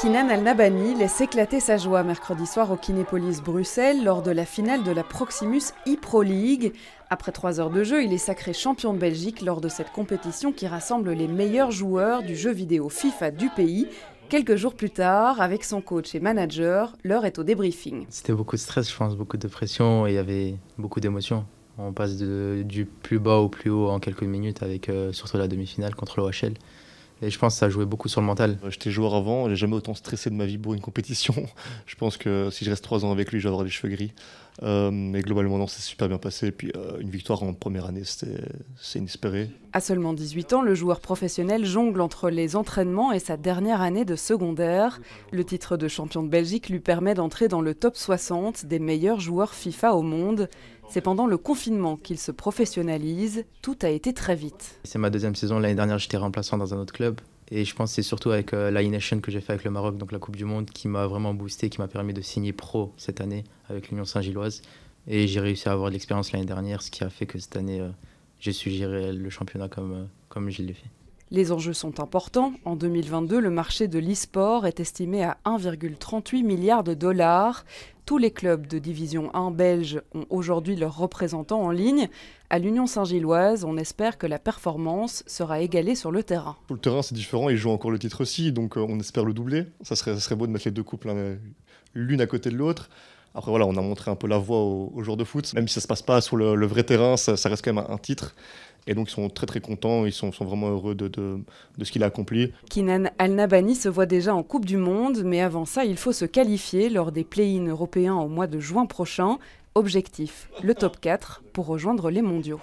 Kinan Al-Nabani laisse éclater sa joie mercredi soir au Kinépolis Bruxelles lors de la finale de la Proximus e League. Après trois heures de jeu, il est sacré champion de Belgique lors de cette compétition qui rassemble les meilleurs joueurs du jeu vidéo FIFA du pays. Quelques jours plus tard, avec son coach et manager, l'heure est au débriefing. C'était beaucoup de stress, je pense, beaucoup de pression et il y avait beaucoup d'émotions. On passe du plus bas au plus haut en quelques minutes avec euh, surtout la demi-finale contre l'OHL. Et je pense que ça jouait beaucoup sur le mental. Euh, j'étais joueur avant, j'ai jamais autant stressé de ma vie pour une compétition. je pense que si je reste trois ans avec lui, je vais avoir les cheveux gris. Euh, mais globalement, non, c'est super bien passé. Et puis, euh, une victoire en première année, c'est inespéré. À seulement 18 ans, le joueur professionnel jongle entre les entraînements et sa dernière année de secondaire. Le titre de champion de Belgique lui permet d'entrer dans le top 60 des meilleurs joueurs FIFA au monde. C'est pendant le confinement qu'il se professionnalise. Tout a été très vite. C'est ma deuxième saison. L'année dernière, j'étais remplaçant dans un autre club. Et je pense que c'est surtout avec euh, Nation que j'ai fait avec le Maroc, donc la Coupe du Monde, qui m'a vraiment boosté, qui m'a permis de signer pro cette année avec l'Union Saint-Gilloise. Et j'ai réussi à avoir l'expérience l'année dernière, ce qui a fait que cette année, euh, j'ai su gérer le championnat comme, euh, comme je l'ai fait. Les enjeux sont importants. En 2022, le marché de l'e-sport est estimé à 1,38 milliard de dollars. Tous les clubs de Division 1 belge ont aujourd'hui leurs représentants en ligne. À l'Union Saint-Gilloise, on espère que la performance sera égalée sur le terrain. Sur le terrain, c'est différent. Ils jouent encore le titre aussi, donc euh, on espère le doubler. Ça serait, ça serait beau de mettre les deux couples hein, l'une à côté de l'autre. Après, voilà, on a montré un peu la voie au jour de foot. Même si ça ne se passe pas sur le, vrai terrain, ça, reste quand même un titre. Et donc, ils sont très très contents, ils sont, vraiment heureux de, ce qu'il a accompli. Kinan Al-Nabani se voit déjà en Coupe du Monde, mais avant ça, il faut se qualifier lors des play in européens au mois de juin prochain. Objectif, le top 4 pour rejoindre les mondiaux.